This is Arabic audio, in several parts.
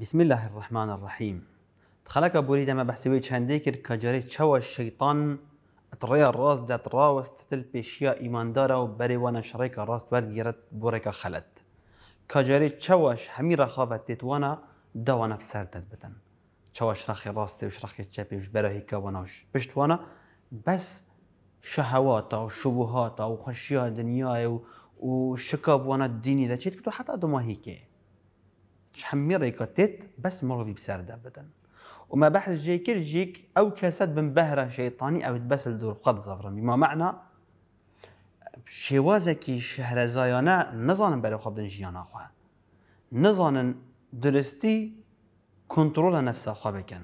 بسم الله الرحمن الرحيم تخلق بريد ما بحسويت هنديكر كجاري شوى الشيطان اتريا الراس دا تراوس تتل بيشيا ايمان دارا وبري وانا شريك الراس برد جرت بوريكا خلت كجاري شوش حميرة خافت تتوانا دوا بسر تثبتن شوش رخي راستي وش رخي تشابي وش برا هيكا وناش بشتوانا بس شهواتا وشبهاتا وخشيا دنياي وشكب وانا الديني دا تشيت كتو حتى دوما هيكي شحميري تيت بس مروفي بسرد ابدا وما بحث جيكير جيك او كاسات بن بهره شيطاني او تبسل دور قد زفرن بما معنى زيانا نظن نەزانن بەرە جيانا دنجیان نظن درستي كنترول کنترۆلە نەفساخوا بکەن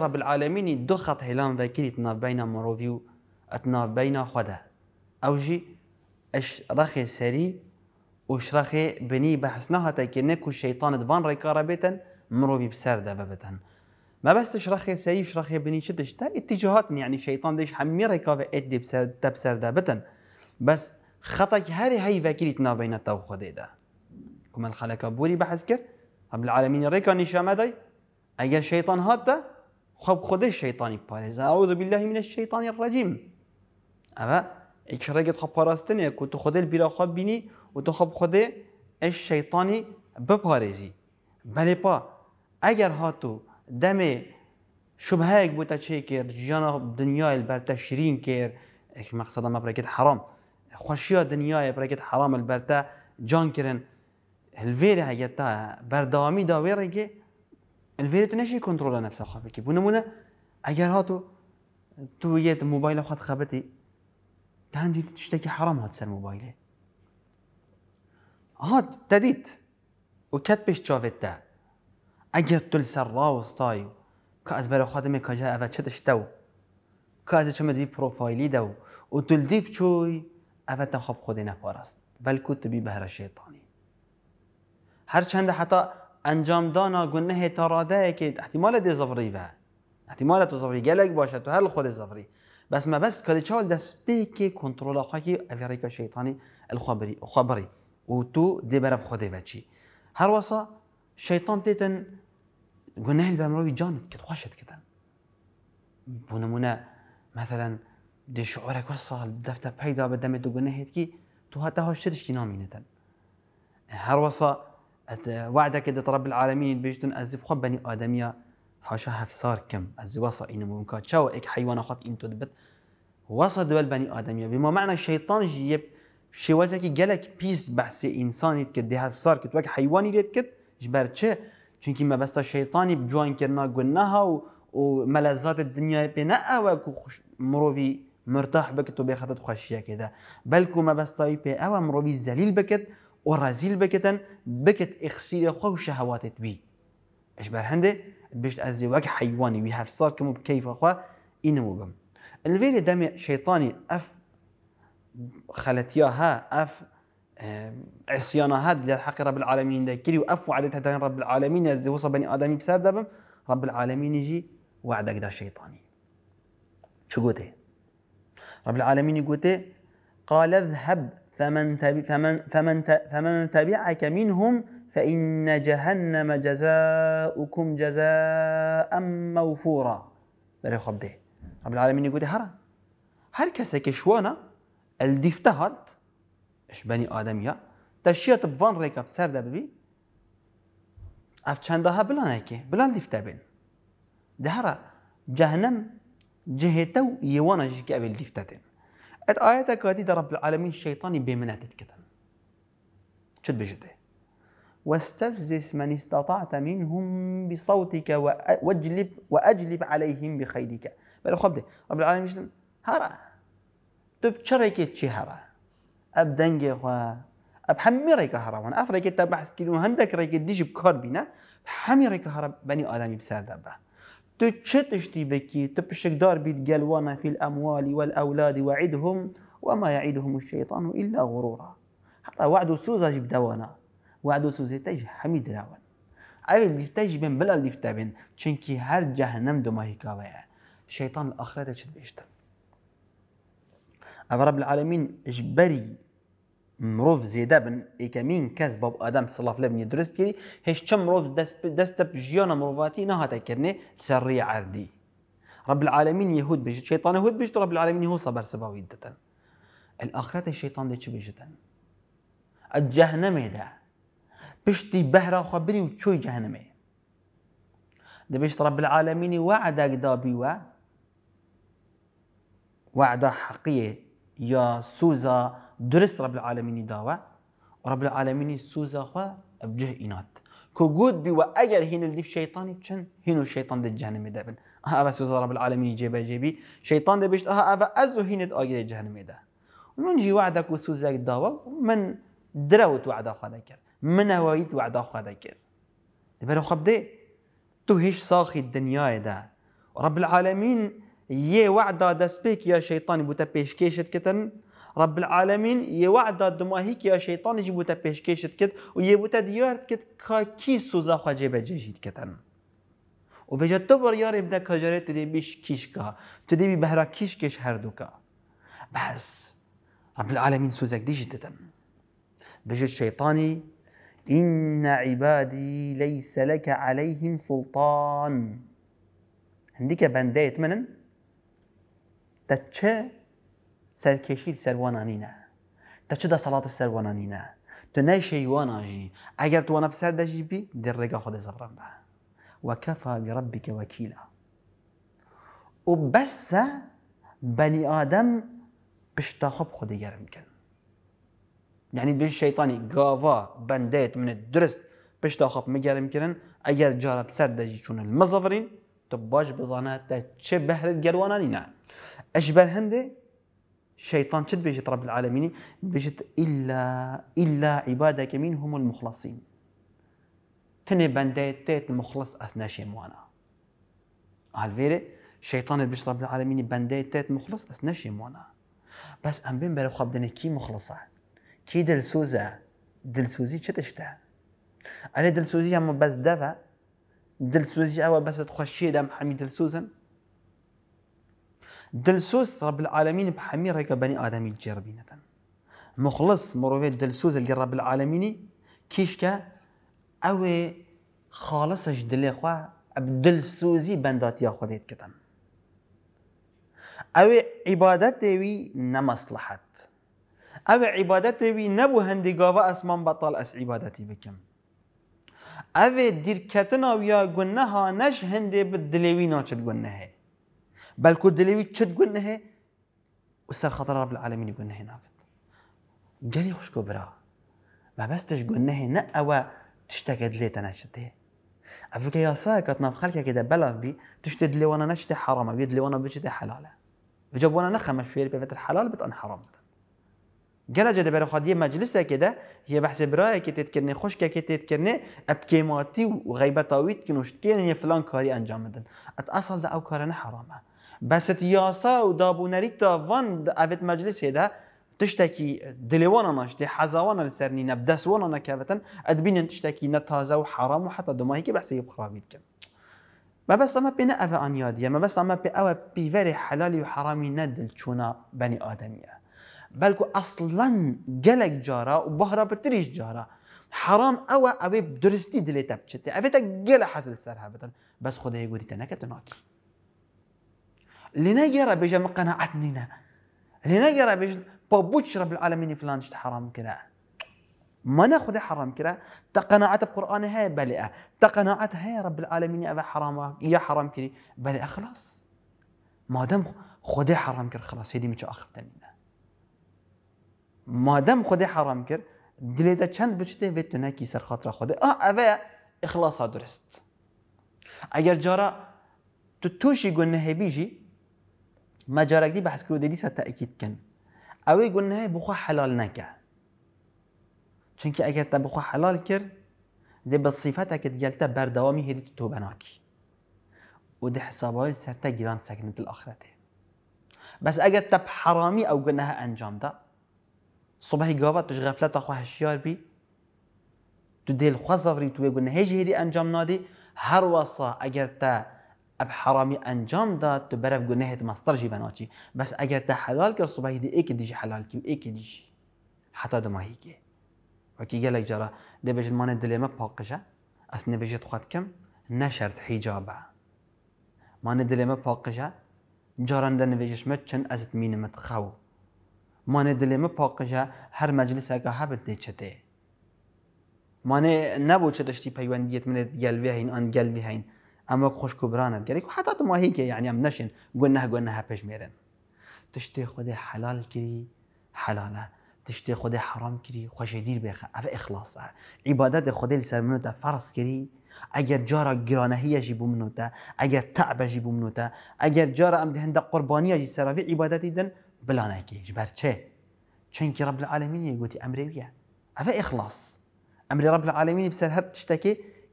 رب العالمين دو خەت ذاكري ڤکریت بين مروفيو و بين خۆدا او جي اش رخي سري وشرخي بني بحسناها تاكينك والشيطان دبان ريكارا بيتن مروفي بسردة بابتن ما بس شرخي سي شرخي بني شدش تا اتجاهات يعني الشيطان ديش حمي ريكافا ادي بسردة بسردة بتن بس خطك هاري هاي فاكيرتنا بين التو خديدة كما الخلق بولي بحث كر رب العالمين ريكا نشامدي اي الشيطان هاتا خب خودش الشيطان بارز اعوذ بالله من الشيطان الرجيم اما اكشرقت خب باراستنه كنت خود البلا خب بني و تو خب خود اش شیطانی بپارێزی بەێ پا ئەگەر هاتوو بوتا شبهەیەک بۆتە چێ کرد ژیانە دنیای بەرتە شیرین کرد مەقصدە مەبرەکەت حرام خوشیە دنيا بركت حرام البرتا جان كيرن الفيري هيتا بردامي دا ڕێگێ الفيري تنشي كنترول نفسها خابكي بونمونه اگر هاتو تو يد موبايل خد خبتي كان دي تشتكي حرام هات سر موبايله ها ابتدیت وکتبش را اجبت که از کاز بلا خادم کاجا اوا چتش دو کاز چم دوی پروفایلی دو و تلدیف چوی اوا تخب خودی است بلکو تو بی بهر شیطانی چند حتی انجام دانا گنه تاراده که احتمال دی زفری و احتمال تو زفری گلگ باشه تو هل خود زفری بس ما بس دست تشاول که کنترول کنترول خاکی شیطانی، شیطانی الخبری خبری و تو debera Xodeva chi. Har wasa şeytan teten gunahl ba mrawi janet kit khashat kitan. مثلا دي شعورك وصل دفتا بيدا بدمي تو قنهت كي تو هاتا هو شرش نامينة هر وصا وعدك دي رب العالمين بيجتن ازيب خب بني ادميا حاشا هفسار كم ازي وصا ان ممكن تشاو اك حيوان خط انتو دبت وصا دول بني ادميا بما معنى الشيطان جيب شێوەزێکی گەلێک پیس بەسی ئینسانیت ده دهفسار کرد وەک حیوانی لێت کرد ژبەر چێ چونکی مەبەستە شەیتانی بجوانکردنا گونەها و و مەلەزاتت دنیای پێ نەئەوە و مرۆڤی مرتاح بکرد و بێخەتت خوۆشیەکەدا بەلکو مەبەستایی پێ ئەوە مرۆڤی زەلیل بکرد و ڕازیل بکەن بکت ئخسیرە خۆ و بی ئەش بەر هەندێ بشت ئەزی وەک حیوانی وی هەفسار کەم و بکەیفەخوا بم. الڤێری دەمێ شەیتانی اف خلتياها اف عصيانها للحق رب العالمين دا واف وعدتها تاين رب العالمين يزي وصل بني ادمي بسبب رب العالمين يجي وعدك دا شيطاني شو قوتي رب العالمين يقوتي قال اذهب فمن تبع فمن فمن فمن تبعك منهم فإن جهنم جزاؤكم جزاء موفورا خبدي رب العالمين يقول هرا هر كسك شوانا الديفته هاد اش بني ادم يا تشيط بفان ريكاب سر دبي اف چنده بلان نكي بلان ديفته بين دهرا جهنم جهتو يوانا جيك أبل ديفتاتين ات آياتك هذه رب العالمين الشيطاني بمنات كتن شد بجده واستفزز من استطعت منهم بصوتك وأجلب وأجلب عليهم بخيلك بل خبده رب العالمين هرا تو بچرێکی چی هەرە ئەب دەنگێخوا ئەب هەممی ڕێکە هەڕەوان ئەف ڕێکێت تا بەحسکردن و هەندێک ڕێکی دیژی کار حمي هەمی ڕێکە بني آدم ئادەمی دبا تو چه بكي بکی تو پشکدار بیت گەلوانە فی الأموال والأولاد وعدهم وما يعدهم الشيطان إلا غرورا حتى وعد سوزا جب دوانا وعد سوزا تج حمي دراوان أي دفتاج بن بلا دفتابن چنكي هر جهنم دما هيكاوية شيطان الآخرة تشد بيشتن أما رب العالمين جبري مروف زيدا بن إكامين كاز باب آدم صلى الله عليه وسلم يدرس كيري هش چم مروف دستب جيانا مروفاتي نها تكرني تسري عردي رب العالمين يهود بيجت شيطان يهود بيجت رب العالمين هو صبر سبا دتن الآخرة الشيطان دي بيجتن الجهنم ده بشتي بهرا خبري وشوي جهنمي ده بيجت رب العالمين وعدك دابي و وعد حقيقي يا سوزا درست رب العالمين داوا رب العالمين سوزا خوا بجه اینات كو جود بي واجر هنا اللي في شيطاني تشن هنا الشيطان ده جهنم ده بن ها آه، بس رب العالمين جيبا جيبي شيطان ده بيشت ها آه، ابا ازو هنا اجر جهنم دا ومن جي وعدك وسوزا داوا من دروت وعدا خدكر من هوايت وعدا خدكر دبر خبدي تو هيش صاخي الدنيا دا رب العالمين یه وعده دسپیک یا شیطانی بوده پیشکشت كتن رب العالمين يه وعدا دماهيك يا شيطان جبوتا بيشكيشت كت ويبوتا ديار كت كا كي سوزا خجي بجيشت كتن و وبجا تبر يار ابن كجاري تدي بيش كيشكا تدي بي بهرا كيش كيش هردوكا بس رب العالمين سوزك ديجتتا بجا الشيطاني إن عبادي ليس لك عليهم سلطان عندك بندات منن تا چه سرکشید سروانانینه تا چه دا سلات سروانانینه تو نه شیوان اگر تو وانا بسر دجی بی در رگا خود زبرن به و کفا بربک وکیلا و بس بني آدم بشتاخب خود گرم کن يعني بيش شيطاني قافا بنديت من الدرس باش تاخب مجال يمكن اجر جارب سرد يجون المظفرين تباش بزانات تشبه الجروانانينا اجبال هندي شيطان شد بيجت رب العالمين بيجت الا الا عبادك منهم المخلصين تني بنديت تيت المخلص اثناء شيموانا فيري شيطان بيجت رب العالمين بنديت تيت مخلص اثناء موانا بس ام بين بلا خاب كي مخلصه كي دل سوزا سوزي دلسوزي شتشتا انا دلسوزي هم بس دفا دل سوزي او بس تخشي دم حميد سوزن دلسوس رب العالمين بحمير هيك بني آدمي تجربينة مخلص مروي دلسوس اللي رب العالمين كيشكا أو اش دلي خوا بندات يا خديت كتن أو عبادت وي نمصلحت أو عبادت وي نبو هندي غاوا أسمان بطل أس عبادتي بكم أو دير كتنا ويا قنها نش هندي بالدليوي ناچد هي بل كود دليوي تشد قلنا هي وسر خطر رب العالمين يقولنا هناك قال خوش كبرى ما بس تشقلنا هي أو تشتكد لي تناشته أفكا يا ساكت نفخلك كده بلغ بي تشتد لي وانا نشتي حرام بيد لي وانا بشتي حلاله فجاب وانا نخمش في بيت الحلال بتن حرام قال جد برا خدي مجلسه كده هي بحسب برايك كي تتكرني خوش كي تتكرني ابكيماتي وغيبه طويت كنوش هي فلان كاري أنجامدن دن اتاصل ده او كارنا حرامه بس تياسا و دابوونەریتا van ئەێت مەجلسێدا تشتێکی دلێواناناشتی حەزاوانە لەسەرنی نە دەسوانە نەکەوێتن ئەدبینن تشتێکی نەتازە و حرام و حتا دمایکی بەسی بخراویتکن. مەبەست ئەمە پێ نە ئەە ئەنیادیە مەبەست ئەمە پێ ئەوە پیڤری حلالي و ندل نەدل بني بەنی بل بەلکو ئەسڵەن گەلێک جارە و بەهراپتریش جارە. حرام ئەوە ئەوێ درستی دلێتە بچێت ئەوێتە گەلە حەزل سەر بس بەس يقول گوریتە نەکەتە ناکی. لنجرى بيجا من قناعتنا لنجرى بيجا بابوش رب العالمين فلان شت حرام كلا ما ناخذ حرام كلا تقناعت القران هاي بلئة تقناعت هاي رب العالمين أبا حرام يا حرام كلي بلئة خلاص ما دام خدي حرام كر خلاص هدي مش آخر تمينا ما دام خدي حرام كر دلیده چند بچته به تنکی سر خاطر خوده آه اوه اخلاص درست اگر جارا تو توشی گنه بیجی ما جارك دي بحس كرو ديسا تأكيد كن أو قلنا هاي بخو حلال نكا چونك أكيد تبخو حلال كر دي بصفتك تقلتا بردوامي هيد توبة ناكي ودي حسابها سرتا جيران سكنة الآخرة بس اگر تب حرامي او قلناها انجام دا صبحي قابا تش غفلتا خواه الشيار بي تو ديل خواه قلنا هيجي هدي انجام نادي هر وصا اگر تا اب حرامی انجام داد تو برف گناهت مستر جی بناچی بس اگر تا حلال کر صبح دی ایک دیجی حلال کی و ایک دیجی حتی دماهی که و کی گلک جرا دی بجن مان دلیمه اس از نبجت خود کم نشرت حجابه مان دلیمه پاقشه جاران ده نویجش مت چن ازت مینمت خو مان دلیمه پاقشه هر مجلس اگه هبت نیچته مانه نبو چه داشتی پیوندیت منت گلوی هین آن گلوی هین خوش خۆشکبرانت گەێک حتا ما تو یعنی ئەم نەشین گوێ گنه گوێ نەها پێشمێرن تشتێ خودی حلال کری حلاله تشتێ خود حرام کری خوش دیر بێخە ئەە ئەخلاصە عیبادەتی خودی لەسەر منتە فەرس کردی ئەگەر جارە گرانەهەیەژی بوو تعب ئەگەر تەعبەژی تا اگر جارا ام ئەم قربانی جی سرافی عبادتی دن نکی جبر چه چون که رب العالمین یه گوتی امری بیا او اخلاص امری رب العالمین بسر هر تشتکی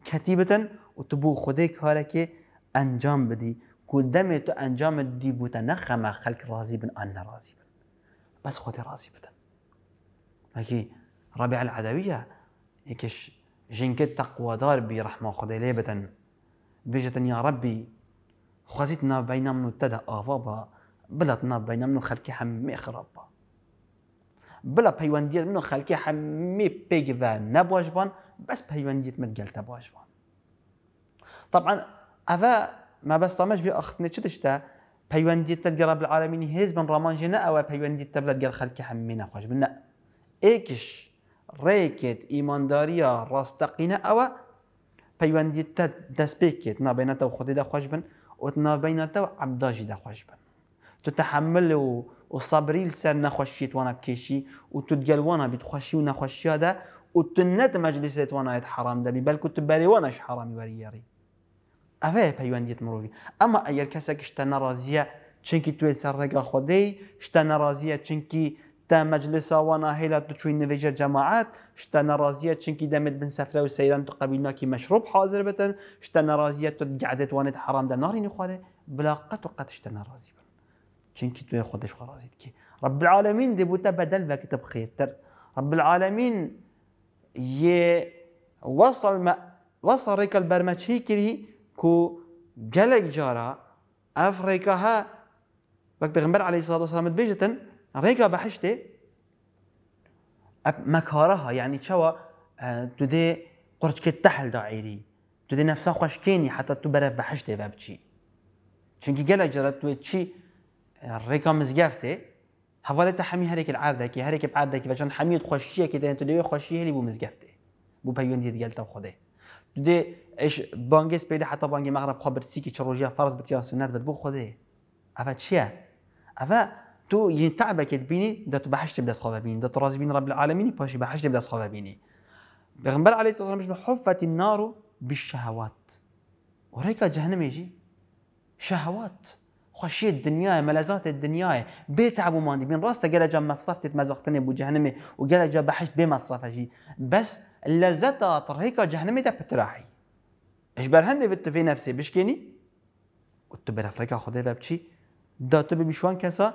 کتیبتن و تو بو خودی کار که انجام بدی کدام تو انجام دی بوده نخمه خلق راضی بن آن راضی بن بس خود راضی بدن مگه ربع العدویه یکش جنگت تقوى دار بی رحمة ربی ليبة بيجة يا نو تده بين با تدا آفابا بلتنا نو من خلقي خراب با بلا پیوندیت منو بيوانديت من پیگ و بيجفا بان بس پیوندیت بيوانديت متقلتا بان طبعا ما ئەە مەبەستامەش ئەخنێ چ تشتا پەیوەندیت تەگەڕە بالعاالمینی هێز بن ڕامانژێ نەوە خلك حمينا گەڵ بنا ايكش نەخۆش بنە ئێکش ڕێکێت ئیمانداریە ڕاستەقینە ئەوە پەیوەندیت تە دەستپێکێت نابێنێتەوە دا خۆش بن وت نابینێتەوە دا دەخۆش بن تتحمل تحمل و وصبري لسان نخشيت وانا بكيشي وتتقل وانا بتخشي ونخشي هذا وتنت مجلسات وانا حرام دبي بل كنت بالي وانا حرام ورياري ئەوەیە پەیوەندیت مرۆڤی ئەمە ئەگەر کەسێک شتە نەڕازیە چنکی توی سر رگا خودی شتە نەڕازیە چنکی تا مەجلساوانە تو دچووی نوێژە جماعت شتە نرازیه چنکی دمت بن سەفرە و سیران تو قبیلناکی مشروب حاضر بتن شتە نرازیه تو وانت حرام نارینی خوارێ بلاقەت و قط شتە نرازی بن چنکی توی خودش خڕازیت کی رب العالمین دەبووتە بەدەل بەکتە بخێرتر رب العالمین یه وصل ما وصل ریکل البرمجي کری كو جلك جارا افريكا ها بك بغمبر عليه الصلاه والسلام بيجتن ريكا بحشتي مكارها يعني مەکارەها آه، تدي قرش كي تحل تەحلدا تدي نفسها نەفسا كيني حتى تو بحشتي بە حشتێ جلك جارا چونکی گەلە ريكا مزجافتي حوالي تحمي مزگەفتێ هەواڵێت تا هەمی هەرێکی عادەکی هەرێکی عادەکی بەچەند حەمید خۆشیەکی دێن تو لەوێ خۆشی هەلی بوو مزگەفتێ دودي ايش بانجي بيدا حتى بانجي مغرب خبر سيكي تشروجيا فرز بتيا سنات بتبو خده افا تشيا افا تو ينتعبك تعبك تبيني ده تو بحش تبدا صخوفا بيني دا تراز بين رب العالمين باشي بحش تبدا صخوفا بيني بغنبر عليه الصلاة والسلام حفت النار بالشهوات وريكا جهنم يجي شهوات خشية الدنيا ملازات الدنيا بيت بيتعب ماندي بين راسه قال جا مصرف تتمزقتني بو جهنمي وقال جا بحشت بمصرفه بس اللذات طرهيكا جهنم ده بتراحي اش برهندي بت في نفسي بشكيني قلت برافريكا خدي بابشي ده تبي بشوان كسا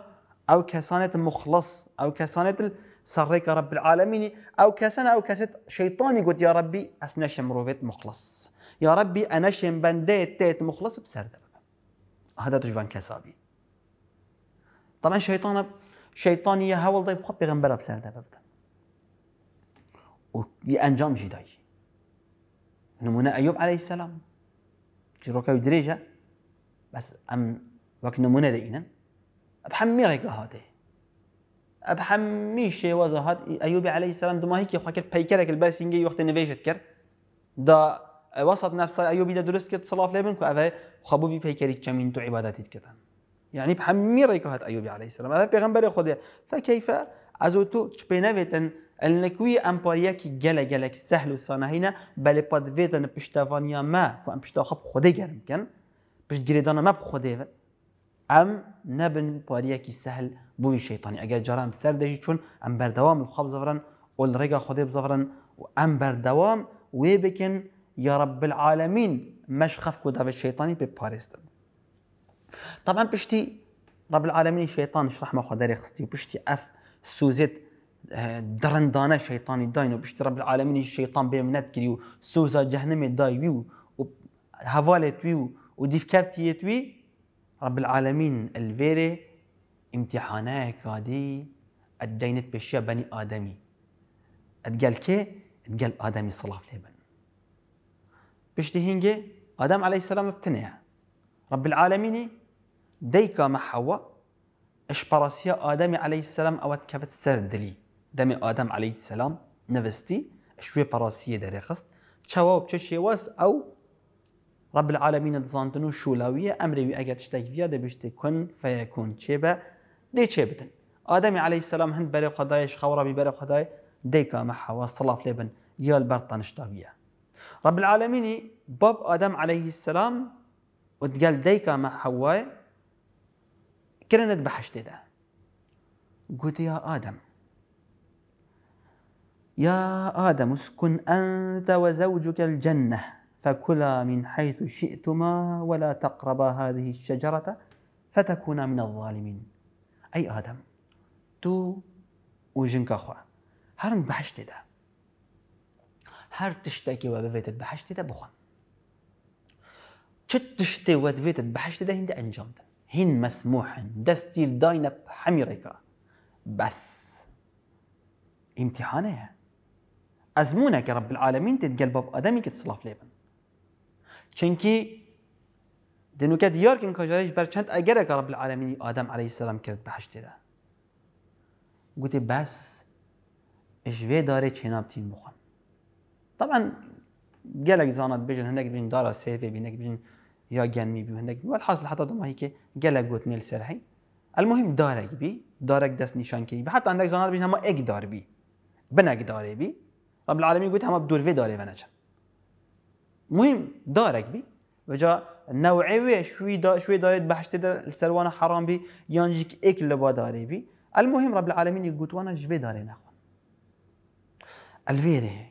او كسانة مخلص او كسانة سريك رب العالمين او كسانة او كسات شيطاني قلت يا ربي اسنشم روفيت مخلص يا ربي انا شم بنديت تيت مخلص بسرد هذا تجوان كسابي طبعا شيطان شيطاني يا هول ضيب خبي غنبرة بسرد انجام جداي دای نمونه ایوب علیه السلام جروکا ودريجه بس ام وک نمونه دينا بحمي ريقا هاته بحمي شي وزهات ايوب عليه السلام دما هيك خاكر بيكرك الباسينجي وقت نفيجت كر دا وسط نفسه ايوب دا درست كت صلاه لابن كو افا خبو في بيكري كمين تو عباداتي كتن يعني بحمي ريقا هات ايوب عليه السلام افا بيغمبر خدي فكيف ازوتو بيتن النكوي امباريا كي جلا جلا سهل وصانا هنا بل باد فيتن بشتافانيا ما كو ام بشتاخب خدي جرم كان باش جريدانا ما بخدي ام نبن باريا كي سهل بوي شيطاني اگر جرام سر دجي چون ام بردوام دوام الخبز زفرن ول رجا خدي بزفرن وام بردوام دوام ويبكن يا رب العالمين مش خف كو دافي الشيطاني بباريستن طبعا بشتي رب العالمين الشيطان شرح ما خداري خستي بشتي اف سوزت درندانه شیطانی داینو بشت رب العالمین شیطان به منت کریو سوزا جهنم دایو و حوالت وديف و دیفکرتیت رب العالمين الفيري امتحانه كادي ادينت بشيا بني ادمي اتقال كي اتقال ادمي صلاة ليبن بشتي هنجي ادم عليه السلام ابتنع رب العالمين ديكا محوا حواء اشبرسيا ادمي عليه السلام اوت كبت سردلي دم آدم عليه السلام نفستي شوی براسية داري خست چوا و بچه او رب العالمين دزاندن شولاوية أمري امروی اگر تشتکویه ده بشته کن فیکون چه به دی چه آدم عليه السلام هند بري خدایش خورا بی برای خدای دیکا محوا صلاف لبن يال برطان تاویه رب العالمين باب آدم عليه السلام وتقال ديكا مع حواء كرنت بحشت ده قلت يا آدم يا آدم اسكن أنت وزوجك الجنة فكلا من حيث شئتما ولا تقربا هذه الشجرة فتكونا من الظالمين أي آدم تو وجنك أخوة هرن بحشت ده هر تشتكي وبفيت بحشت ده بخن تشتشتي وبفيت بحشت ده هند ده هن مسموحا دستيل داينب حميريكا بس امتحانها ازمونه که رب العالمین تید گل باب آدمی که تصلاف لیبن چنکی دنو که دیار کن کجاریش بر چند اگر که رب العالمین آدم علیه السلام کرد بحشت ده گوتی بس اجوه داره چناب تین بخون طبعا گل اگزانات بجن هندک بین دارا سیفه بین اگر بین یا گن می بیو هندک والحاصل حتی دوما هی که گل اگوت نیل سرحی المهم داره بی داره دست نشان کنی حتی اندک زانات بجن اما اگ دار بی بنا داره بی. رب العالمين قلت هم بدور في داري ونجا مهم دارك بي وجا نوعي وي شوي دا شوي داريت بحشت دا سروان حرام بي يانجيك ايك لبا داري بي المهم رب العالمين گوید وانا جوی داري نخون الویره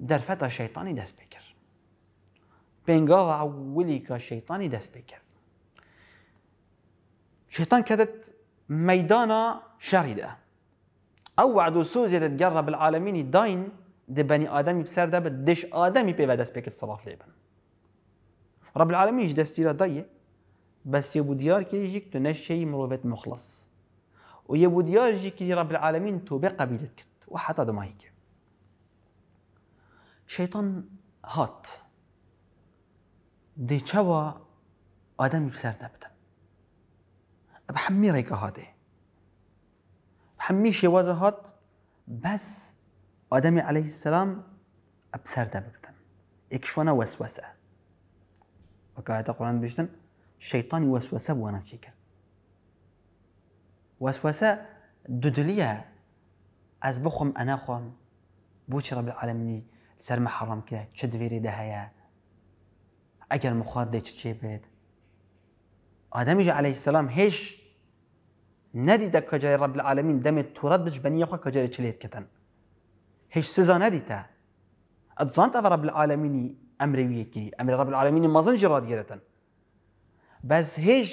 در فتا شيطاني دست بكر بينغا وعوليكا شيطاني شیطانی دست بکر شیطان کدت ميدانا شریده او وعدو سوزي تتقرب العالمين داين دي بني ادم بسر دب دش ادمي بيبا دس بيك الصباح ليبن رب العالمين جدا ستيرا داية بس يبو ديار كيجيك تنشي مروفيت مخلص ويبو ديار جيك رب العالمين توبة قبيلتك وحتى دو ما شيطان هات دي شوا ادمي بسر دبتن بحمي ريكا هاده همیشه وضاحت بس آدم علیه السلام ابسرده ببتن اکشوانه وسوسه و که آیت قرآن بشتن شیطانی وسوسه بوانا چی کرد وسوسه دودلیه از بخم انا خم بوچ رب العالمینی سر محرم کرد چه دویری دهیا اگر مخار دی چه بید آدمیش علیه السلام هیچ ندیدە کەجای رب العالمین تورات تووڕەت بنی بەنیەخوا کەجارێک چلێت کتن هیچ سزا نەدیتە ئەزانت اف رب العالمینی ئەمرەویەکی ئەمر ڕب العالمینی مەزنجی ڕادگرێتن بەس هێش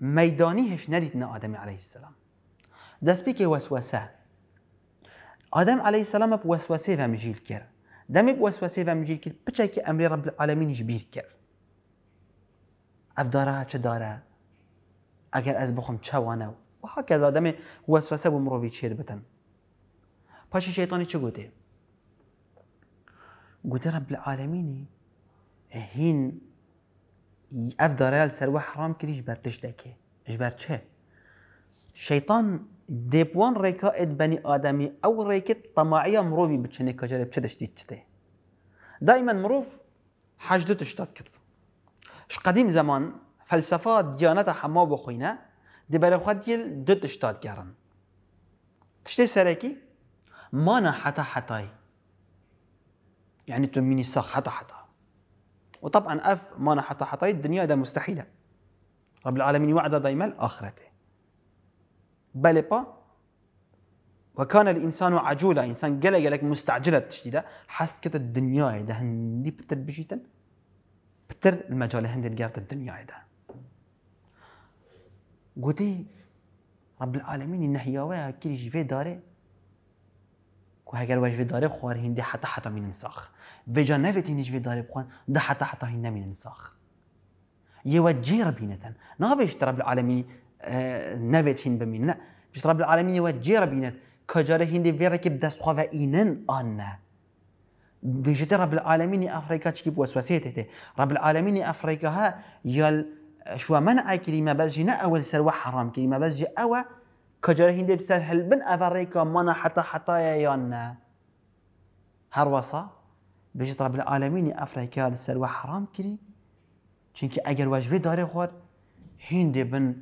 میدانی هیچ هێش نەدیتنە آدم علیه السلام دەستپێکی وەسوەسە ئادەم عليه السلامە وەسوەسێ بەمژیل کرد دەمێ وەسوەسێ بەمژیل کرد پچێکی ئەمری ڕب العالمینیش بیر کرد داره, چه داره؟ ئەگەر ئەس بخۆم چاوانە از آدم وسوسه و مروی چێر بتن پاش شیطانی چه گوتێ گوتە رب العالمینی هین داره سر و حرام کردیش بەرتش دەکێ ژبەر چه؟ شیطان دێپوان ڕێکا ئەدبنی آدمی او ریکت طماعی مروی بچنه کجاره بچه دشتید چێ دائما مروف حەجد تشتات کرد قدیم زمان فلسفه دیانت همه بخوینه دی برای خود یل دو تشتاد گرن تشتی سرکی مانا حتا حتای يعني تميني ساق حتى حتى وطبعا اف مانا حتى حتى الدنيا ده مستحيله رب العالمين وعد دائما اخرته بل با وكان الانسان عجولا انسان قلق لك مستعجله تشتي حس كت الدنيا ده هندي بتر بشيتن بتر المجال هندي الدنيا ده قلت إيه؟ رب العالمين إن هي هياوي كل جيفي داري وهاجر واجفي داري خوار هندي حتى حتى من نساخ فيجا نافت هندي جيفي داري بخوان ده حتى حتى هنا من نساخ يوجي ربينة نابش رب العالمين آه نافت هند بش باش رب العالمين يوجي ربينة كجارة هندي في ركب دست خوفا إنن آنا بيجت رب العالمين أفريقيا تشكيب وسوسيته رب العالمين أفريقيا ها يال شو منع كلمة بس جنا أول سلوى حرام كلمة بس جي او كجرا هندي بسال هل بن أفريكا منا حتى حتى يا يانا هروسا بيجي طلب العالمين أفريكا السلوى حرام كلي چونكي أجر في داري خور هندي بن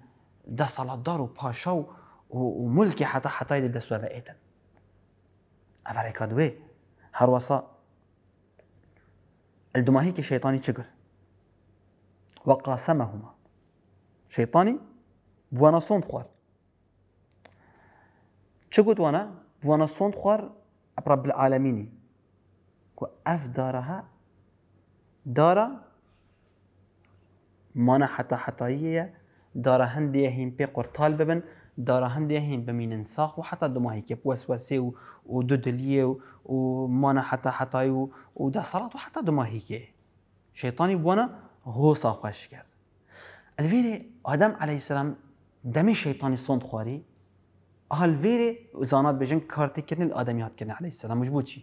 ده صلاة دار و باشا و ملك حتى حتى يدي بدا بدسوا بأيتن أفريكا دوي وصا الدماهيك الشيطاني تشكر وقاسمهما شيطاني بواناسون خوار تشكوت وانا بوانا بواناسون خوار رب العالميني كو اف دارها دارا مانا حتى حتى هي دارا هندية هين بي قرطال ببن دارا هندي هين بمين انساق وحتى دماهي كيب وسوسة ودودلية ومانا حتى حتايو ودا صلاة وحتى دماهي هيك شيطاني بوانا هو صاخ شكر الفيري آدم عليه السلام دمي شيطان شیطانی سند خواری هالفيري آه، زانات بجن كارتي كن الادمي هات كن عليه السلام مش بوتشي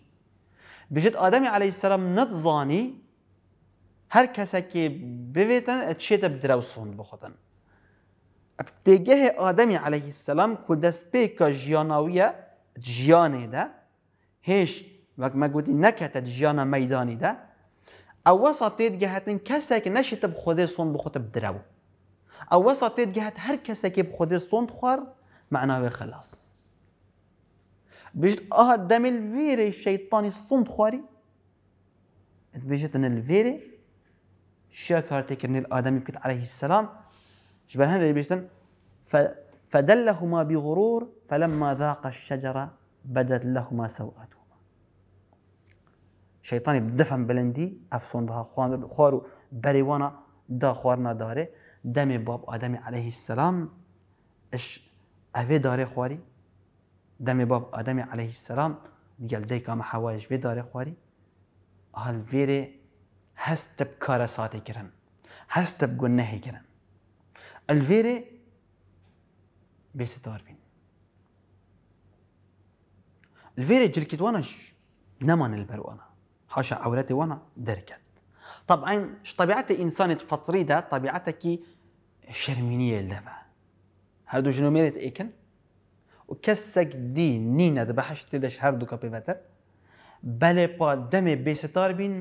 بجد آدمي عليه السلام نت زاني هر كسكي بيتن اتشيت بدراو بدرو سوند بخوتن ابتگه آدمی علیه السلام كودس بيكا پی جياني ده هيش وقت ما قلت انك تجيانا ميداني ده او وسط گهتن جهتن كسك نشيت بخوده سوند بخوت بدراو او جهت هر هەر کەسێکی بخۆدێ سوند خور معناه خلاص اه دم دەمیل الشيطاني سوند خوري بجد ان لێرێ شكر تكرني الادمي بكت عليه السلام جبل هنري hemê فدلهما بغرور فلما ذاق الشجرة بدت لهما سوءاتهما شيطاني بدفن بلندي أفسون دها خوارو بريوانا دا خوارنا داري دم باب آدم عليه السلام اش اوه داره خواری دم باب آدم عليه السلام ديال دیکا محوایش وی داره خواری هل ویره هست بکار ساده کرن هست بگنه کرن الویره بیست دار بین الفيري جركت وانا نمن البروانة حاشا عورتي وانا دركت طبعا طبيعة إنسان فطري ده طبيعتك شەرمینی لەبە هەردوو ژنومێرێت ئیکن و کەسێک دی نینە دە بە هەشتی دەش هەردوو کە پێبەتر بەلێ پا دەمێ بێستار بین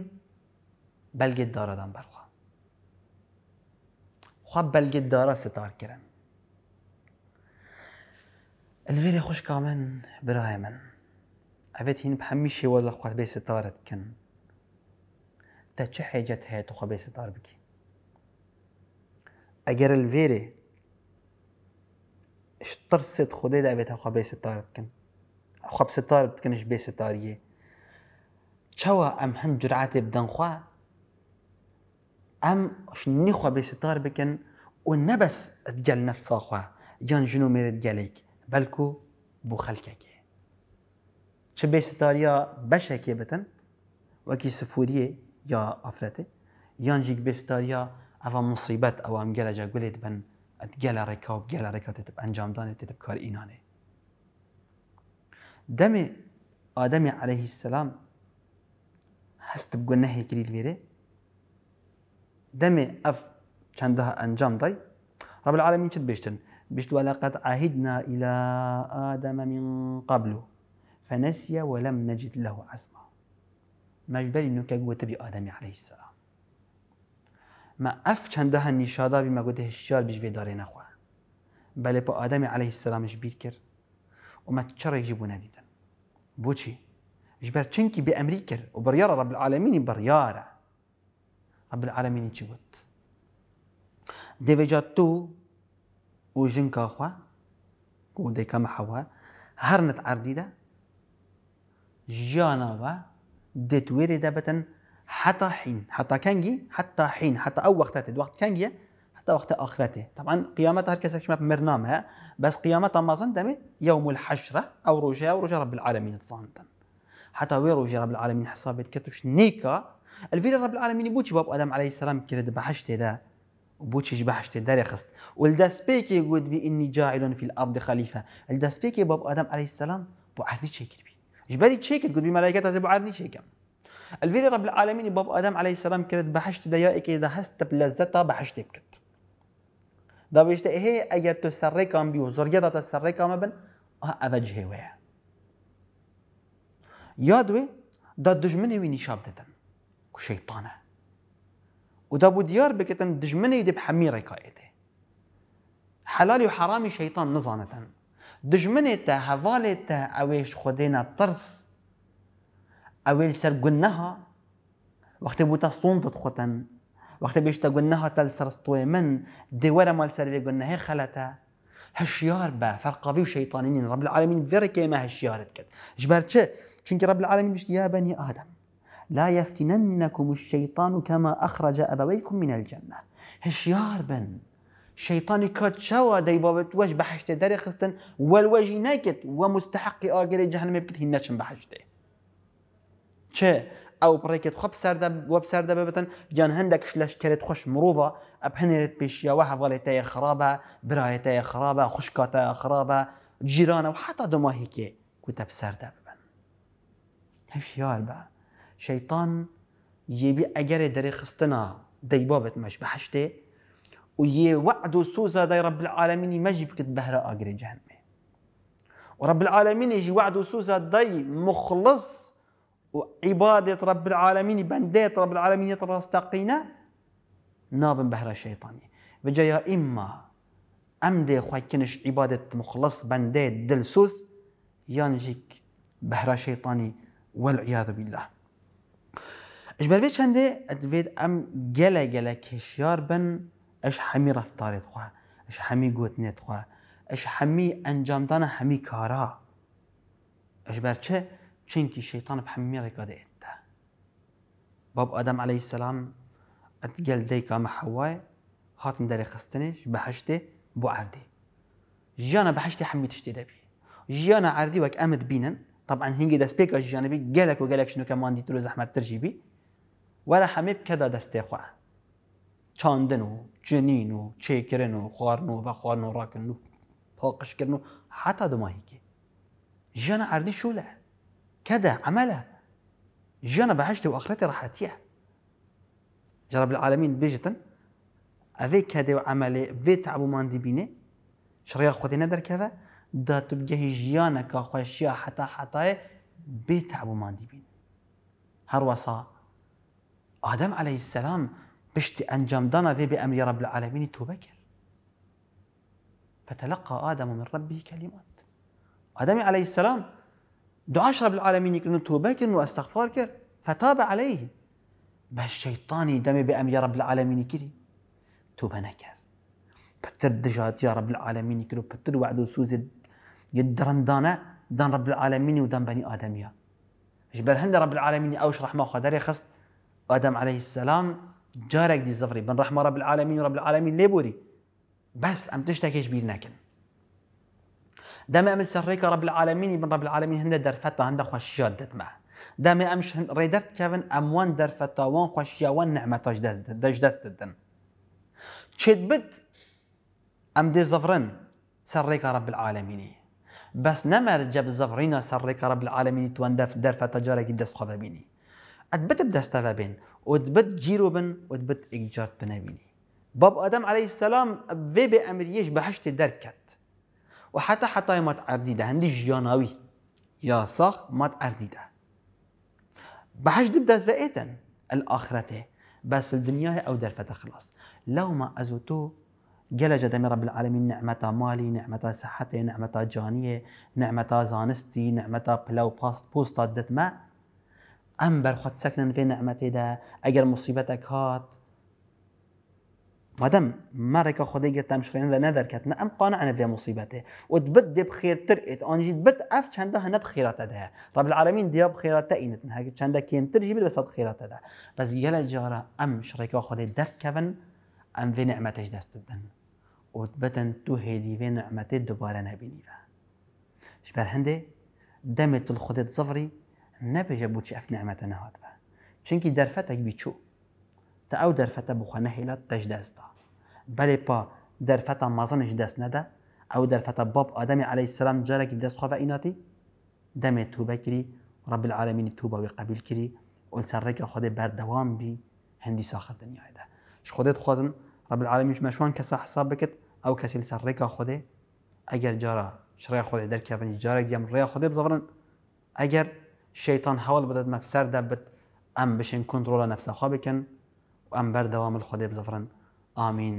بەلگێت برخوا بەرخوا خوا بەلگێت ستار ستارکردن الوێرێ خوش من برای من ئەvێت هین هەمی شێوەزە خوات بێ ستارت کن تا چه حێجت هەیە توخوا بێ ستار بکی اگر الویره شترست خودی دا بیتا خواه بی ستار بکن خواه بستار بکنش بی ستاریه چوا ام هم جرعت بدن خواه ام نخوا بي ستار و نبس تقل نفسا خوا يان جنو میره قليك بلکو بو خلکه که چه بي ستار بشه که بتن وكي سفوريه يا افرته يان جيك بي ستار ئەوە مصیبەت ئەوەم گەلەجە گولێت بن ئەت گەلە ڕێکا و گەلە ڕێکاتێت ئەنجامدانێت تێت بکار ئینانێ دەمێ ئادەمی عليهەیهی سەسلام هەست بگو نەهێکری لێرێ دەمێ اف چەندەها انجام دای رب العالمین چت بشتن بشت ولقد عهدنا إلى آدم من قبل فنسي ولم نجد له عزما مجبري نوكا قوة آدم عليه السلام ما اف چنده هن نشادا بی ما گوده هشیار بیش ویداره نخواه بله پا آدم علیه السلامش بیر کرد و ما چرا جیبو ندیدن بو چی؟ جبر چنکی بی امری کرد و بریار رب العالمینی بریار رب العالمینی چی بود؟ جات تو و جنکا خواه و گوده کم حوا هرنت عردیده جانا و دتویره دبتن حتى حين حتى كانجي حتى حين حتى او وقت وقت كانجي حتى وقت اخرته طبعا قيامتها كسك كما مرنامها بس قيامتها ما زندم يوم الحشره او رجاء او رجاء رب العالمين تصاندم حتى ويرو رجاء رب العالمين حسابت كتوش نيكا الفيل رب العالمين بوتشي باب ادم عليه السلام كرد بحشته ده وبوتشيج بحشت داري خست ولدا سبيكي قد بي اني جاعل في الارض خليفه لدا سبيكي باب ادم عليه السلام بو عرفي تشيكل بي جبالي تشيكل قد بي ملائكه زي بو عرفي الفيري رب العالمين باب ادم عليه السلام كده بحشت دقائق اذا حست بلذتها بحشت بكت دا بيشت هي اجا تسرقم بيو زريتا تسرقم بن اوجه ويا يادوي دا دجمني وين شابدتن شيطانه ودا بو ديار بكتن دجمني يدب بحميره كايته حلال وحرامي شيطان نظانه دجمني تا هفالي تا اويش خدينا ترس اول سر قلناها وقت بوتا صوندت خطن وقت بيشتا قلناها تل سر من دي ورا مال سر قلناها خلتا هشيار با فرقاوي شيطانين رب العالمين فيري كيما هشيار كد جبر تش چونك رب العالمين بيشت يا بني ادم لا يفتننكم الشيطان كما اخرج ابويكم من الجنه هشيار بن شيطاني كات شوا دي بابت وجه بحشته داري خستن والوجه ناكت ومستحق اجر جهنم بكت هنشن بحشته چه ئەو پڕێکێت خۆ سەردە وەب سەردە ببن گیان هەندێکش لەشکرێت خوش مرۆڤە ئەب هەنێت خرابة هەواڵێتەیە خراپە خرابة خراپە خوشکاتە خرابة جیرانە و حتا دماهیکێ کوتە سەردە ببن. هەشیار بە شەیتان یێبی ئەگەرێ دەری خستنا دەیبابێت مش بەهشتێ و یێ وەعد و سوزە دای ڕب العالمینی مەژی اجري بەهرە ورب العالمين يجي وعد وسوسة داي مخلص وعبادة رب العالمين بندات رب العالمين يترستقينا نابن بهرا شيطاني بجايا إما أمدي كنش عبادة مخلص بندات دلسوس يانجيك بهرا شيطاني والعياذ بالله اش بيش هندي اتفيد ام جلا جلا كشيار بن اش حمي رفتاري تخوا اش حمي قوتني تخوا اش حمي انجامتانا حمي كارا اش چه چەندکی شەیتان بحمێڕێکە دێتدا باب آدم عليه السلام ئەتگەل ديكا کامە حەوای هاتن دەرێخستنش بە هەشتێ بو عردی ژیانە بە هەشتی حەمی تشتی دەبی ژیانە عردی وەک ئەمت بینن طبعا هنگی دەستپێکە ژیانەبی گەلێک و گەلێک شنو كمان و زەحمەت ترژیبی وەرە هەمێ بکەدا دەستێ خوا چاندن و جنین و چێکردن و خواردن و بە خواردن و ڕاکردن و پاقشکردن و حتا كذا عملها جنب عشتي واخرتي راح اتيح جرب رب العالمين بيجتن اذي كذا عملي في تعبو ما دي بيني شريا خوتي ندر كذا دا تبقى جيانا كاخوشيا حتى حتى بي تعبو ما دي بين هر آدم عليه السلام بشتي أن دانا في بأمر رب العالمين توبكر فتلقى آدم من ربه كلمات آدم عليه السلام دعاء رب العالمين يكن توبة كن فتاب عليه بس الشيطان يدمي بأم يا رب العالمين كري توبة نكر بتر دجات يا رب العالمين كرو بتر وعد وسوز يدرن دانا دان رب العالمين ودان بني آدم يا جبر هند رب العالمين أوش رحمة خدري خص آدم عليه السلام جارك دي زفري بن رحمة رب العالمين ورب العالمين ليبوري بس أم تشتكيش بيرناكن دام امل سريك رب العالمين ابن رب العالمين هند در فتا هند خوشيا دت معه دام امش ريدت كافن اموان در فتا وان خوشيا وان نعمه تاج دست دج دست دن تشدبت ام دي زفرن سريك رب العالمين بس نمر جب زفرينا سريك رب العالمين توان در فتا جارك دست خو بيني اتبت بدست بين ودبت جيرو بن ودبت اجارت بنبيني باب ادم عليه السلام في بامريش بحشت دركت وحتى حتى ما تعرديده هندي جياناوي يا صخ ما تعرديده بحش دبدا زفائتا الآخرة بس الدنيا أو درفة خلاص لو ما أزوتو جل جدمي رب العالمين نعمتا مالي نعمتا صحتي نعمتا جانية نعمتا زانستي نعمتا بلاو باست بوستا دتما أمبر خد سكنا في نعمتي ده أجر مصيبتك هات مادام ما مارك خدي جت مشرين ذا نذر كتنا ام قانع انا في مصيبته وتبد بخير ترقت اون جيت بد اف شندا هنا بخيرات ده رب العالمين ديا بخيرات اينت هاك شندا كيم ترجي بس خيرات ده بس يلا جارا ام شريكا خدي دت كفن ام في نعمة دست الدن وتبتن تو هيدي في نعمتي دوباره نبينيفا شبه هندي دمت الخدي ظفري نبي بوتش اف نعمتنا هاتفا شنكي درفتك بيتشو تا او درفت بخنه هلا تجدازتا بلێ پا دەرفەتە مازنش دەست او در دەرفەتە باب ئادەمی دست سلام جارێکی دەستخواە ئیناتی دەمێت رب ڕب العالمینی توبەوی قبیل کردی ئۆلسەرڕێکە بر دوام بی هەندی ساخت دنیادا ش خودێت خوازن ڕب العالمیش مشوان کەسە حساب او کسی کەسی لەسەر ڕێکە خودێ ئەگەر شرای خود خودێ دەرکبنی جارێک یام ڕێ خودێ اگر ئەگەر حاول هەوڵ بدەت مەفسەردا بت ام بشین کنترۆلە نەفسەخوا بکن و بر دوام خودێ بزفرن آمین.